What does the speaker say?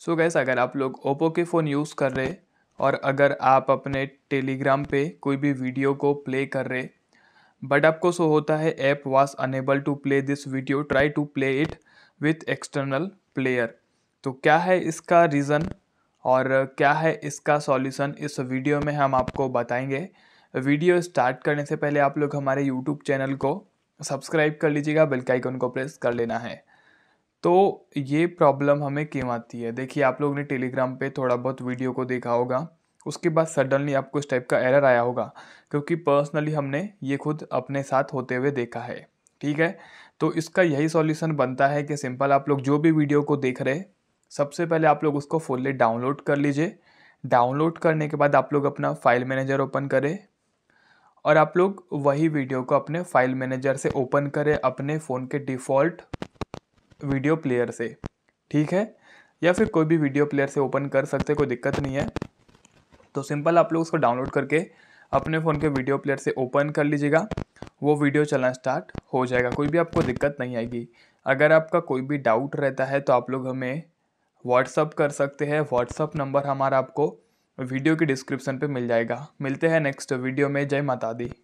सो so gas अगर आप लोग ओप्पो के फ़ोन यूज़ कर रहे और अगर आप अपने टेलीग्राम पे कोई भी वीडियो को प्ले कर रहे बट आपको सो होता है app was unable to play this video try to play it with external player तो क्या है इसका रीज़न और क्या है इसका सॉल्यूशन इस वीडियो में हम आपको बताएंगे वीडियो स्टार्ट करने से पहले आप लोग हमारे यूट्यूब चैनल को सब्सक्राइब कर लीजिएगा बेल आइकन को प्रेस कर लेना है तो ये प्रॉब्लम हमें क्यों आती है देखिए आप लोग ने टेलीग्राम पे थोड़ा बहुत वीडियो को देखा होगा उसके बाद सडनली आपको इस टाइप का एरर आया होगा क्योंकि पर्सनली हमने ये खुद अपने साथ होते हुए देखा है ठीक है तो इसका यही सॉल्यूशन बनता है कि सिंपल आप लोग जो भी वीडियो को देख रहे सबसे पहले आप लोग उसको फुल्ली डाउनलोड कर लीजिए डाउनलोड करने के बाद आप लोग अपना फाइल मैनेजर ओपन करें और आप लोग वही वीडियो को अपने फाइल मैनेजर से ओपन करें अपने फ़ोन के डिफ़ॉल्ट वीडियो प्लेयर से ठीक है या फिर कोई भी वीडियो प्लेयर से ओपन कर सकते कोई दिक्कत नहीं है तो सिंपल आप लोग उसको डाउनलोड करके अपने फ़ोन के वीडियो प्लेयर से ओपन कर लीजिएगा वो वीडियो चलना स्टार्ट हो जाएगा कोई भी आपको दिक्कत नहीं आएगी अगर आपका कोई भी डाउट रहता है तो आप लोग हमें व्हाट्सअप कर सकते हैं व्हाट्सअप नंबर हमारा आपको वीडियो की डिस्क्रिप्शन पे मिल जाएगा मिलते हैं नेक्स्ट वीडियो में जय माता दी